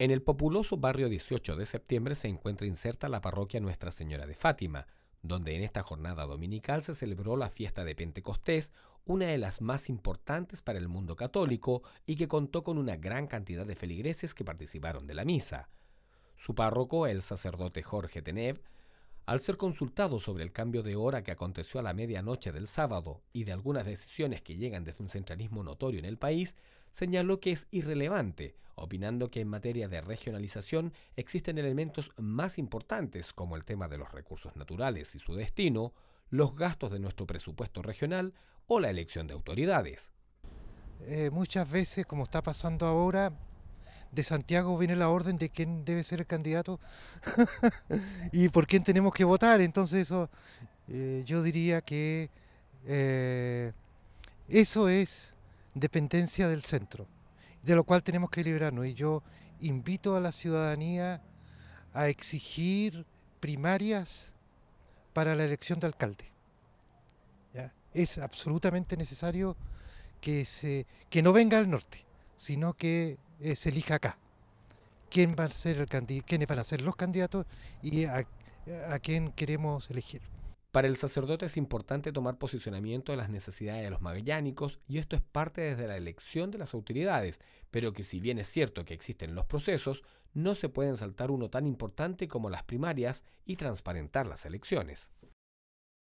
En el populoso barrio 18 de septiembre se encuentra inserta la parroquia Nuestra Señora de Fátima, donde en esta jornada dominical se celebró la fiesta de Pentecostés, una de las más importantes para el mundo católico y que contó con una gran cantidad de feligreses que participaron de la misa. Su párroco, el sacerdote Jorge Tenev, al ser consultado sobre el cambio de hora que aconteció a la medianoche del sábado y de algunas decisiones que llegan desde un centralismo notorio en el país, señaló que es irrelevante, opinando que en materia de regionalización existen elementos más importantes como el tema de los recursos naturales y su destino, los gastos de nuestro presupuesto regional o la elección de autoridades. Eh, muchas veces, como está pasando ahora, de Santiago viene la orden de quién debe ser el candidato y por quién tenemos que votar. Entonces eh, yo diría que eh, eso es dependencia del centro, de lo cual tenemos que librarnos. Y yo invito a la ciudadanía a exigir primarias para la elección de alcalde. Es absolutamente necesario que, se, que no venga al norte, sino que eh, se elija acá. ¿Quién va a ser el quiénes van a ser los candidatos y a quién queremos elegir. Para el sacerdote es importante tomar posicionamiento de las necesidades de los magallánicos y esto es parte desde la elección de las autoridades, pero que si bien es cierto que existen los procesos, no se pueden saltar uno tan importante como las primarias y transparentar las elecciones.